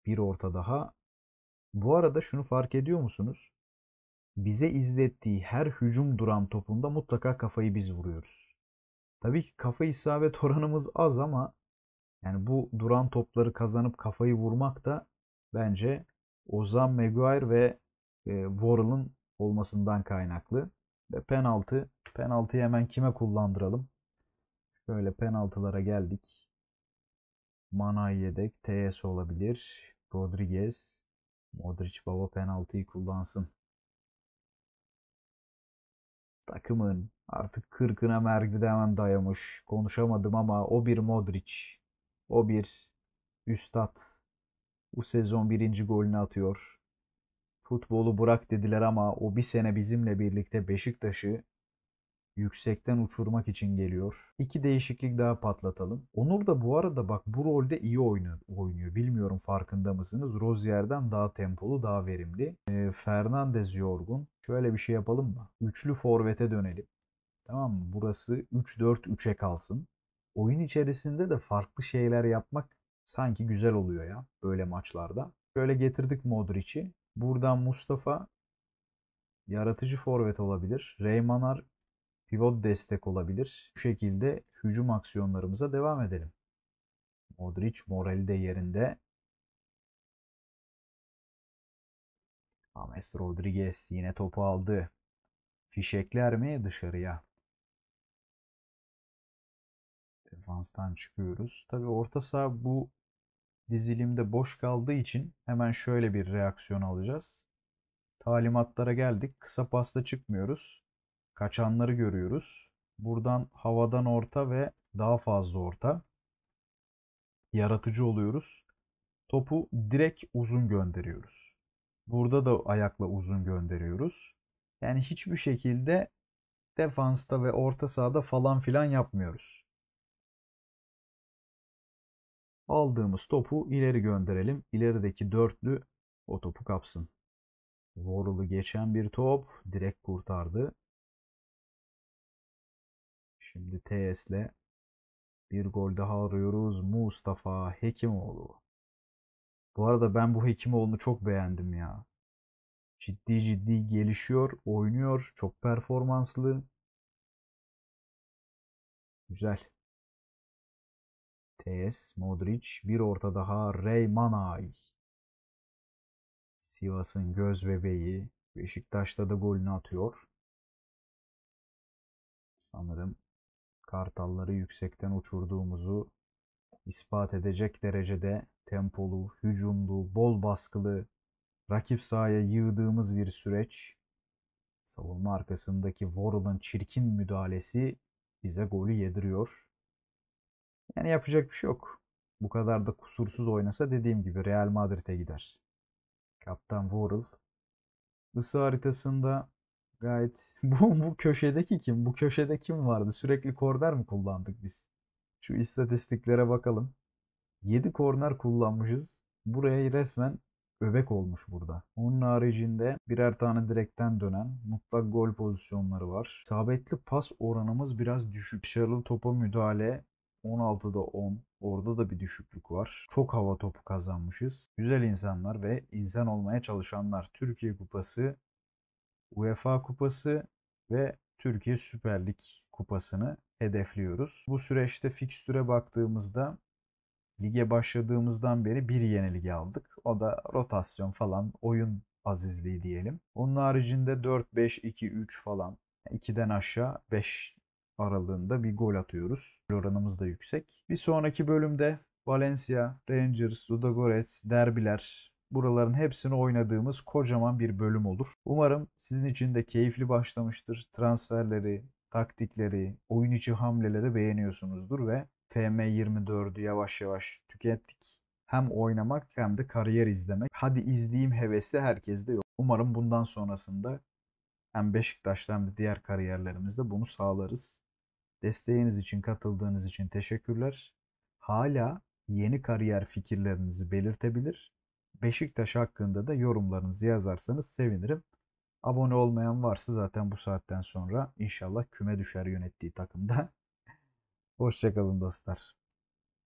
Bir orta daha. Bu arada şunu fark ediyor musunuz? Bize izlettiği her hücum duran topunda mutlaka kafayı biz vuruyoruz. Tabii ki kafa isabet [LAUGHS] oranımız az ama yani bu duran topları kazanıp kafayı vurmak da bence Ozan Maguire ve e, Worrell'ın olmasından kaynaklı. Ve penaltı. Penaltıyı hemen kime kullandıralım? Şöyle penaltılara geldik. Manay yedek. TS olabilir. Rodriguez. Modric baba penaltıyı kullansın. Takımın artık kırkına mergide hemen dayamış. Konuşamadım ama o bir Modric. O bir Üstad bu sezon birinci golünü atıyor. Futbolu bırak dediler ama o bir sene bizimle birlikte Beşiktaş'ı yüksekten uçurmak için geliyor. İki değişiklik daha patlatalım. Onur da bu arada bak bu rolde iyi oynuyor. Bilmiyorum farkında mısınız? Rozier'den daha tempolu, daha verimli. E, Fernandez yorgun. Şöyle bir şey yapalım mı? Üçlü forvete dönelim. Tamam mı? Burası 3-4-3'e kalsın. Oyun içerisinde de farklı şeyler yapmak sanki güzel oluyor ya böyle maçlarda. Şöyle getirdik Modric'i. Buradan Mustafa yaratıcı forvet olabilir. Reymanar pivot destek olabilir. Bu şekilde hücum aksiyonlarımıza devam edelim. Modric morali de yerinde. James Rodriguez yine topu aldı. Fişekler mi dışarıya? defanstan çıkıyoruz. Tabi orta saha bu dizilimde boş kaldığı için hemen şöyle bir reaksiyon alacağız. Talimatlara geldik. Kısa pasta çıkmıyoruz. Kaçanları görüyoruz. Buradan havadan orta ve daha fazla orta. Yaratıcı oluyoruz. Topu direkt uzun gönderiyoruz. Burada da ayakla uzun gönderiyoruz. Yani hiçbir şekilde defansta ve orta sahada falan filan yapmıyoruz. Aldığımız topu ileri gönderelim. İlerideki dörtlü o topu kapsın. Warhol'u geçen bir top. Direkt kurtardı. Şimdi TS'le bir gol daha arıyoruz. Mustafa Hekimoğlu. Bu arada ben bu Hekimoğlu'nu çok beğendim ya. Ciddi ciddi gelişiyor, oynuyor, çok performanslı. Güzel. TS, Modric, bir orta daha Reymanay. Sivas'ın göz bebeği Beşiktaş'ta da golünü atıyor. Sanırım kartalları yüksekten uçurduğumuzu ispat edecek derecede tempolu, hücumlu, bol baskılı, rakip sahaya yığdığımız bir süreç. Savunma arkasındaki Voral'ın çirkin müdahalesi bize golü yediriyor. Yani yapacak bir şey yok. Bu kadar da kusursuz oynasa dediğim gibi Real Madrid'e gider. Kaptan Worrell. Isı haritasında gayet... [LAUGHS] bu, bu köşedeki kim? Bu köşede kim vardı? Sürekli korner mi kullandık biz? Şu istatistiklere bakalım. 7 korner kullanmışız. Buraya resmen öbek olmuş burada. Onun haricinde birer tane direkten dönen mutlak gol pozisyonları var. Sabitli pas oranımız biraz düşük. Dışarılı topa müdahale 16'da 10. Orada da bir düşüklük var. Çok hava topu kazanmışız. Güzel insanlar ve insan olmaya çalışanlar. Türkiye Kupası, UEFA Kupası ve Türkiye Süper Lig Kupası'nı hedefliyoruz. Bu süreçte fikstüre baktığımızda lige başladığımızdan beri bir yenilgi aldık. O da rotasyon falan oyun azizliği diyelim. Onun haricinde 4-5-2-3 falan 2'den aşağı 5 aralığında bir gol atıyoruz. Oranımız da yüksek. Bir sonraki bölümde Valencia, Rangers, Ludogorets, derbiler buraların hepsini oynadığımız kocaman bir bölüm olur. Umarım sizin için de keyifli başlamıştır. Transferleri, taktikleri, oyun içi hamleleri beğeniyorsunuzdur ve FM24'ü yavaş yavaş tükettik. Hem oynamak hem de kariyer izlemek. Hadi izleyeyim hevesi herkeste yok. Umarım bundan sonrasında hem Beşiktaş'ta hem de diğer kariyerlerimizde bunu sağlarız. Desteğiniz için, katıldığınız için teşekkürler. Hala yeni kariyer fikirlerinizi belirtebilir. Beşiktaş hakkında da yorumlarınızı yazarsanız sevinirim. Abone olmayan varsa zaten bu saatten sonra inşallah küme düşer yönettiği takımda. [LAUGHS] Hoşçakalın dostlar.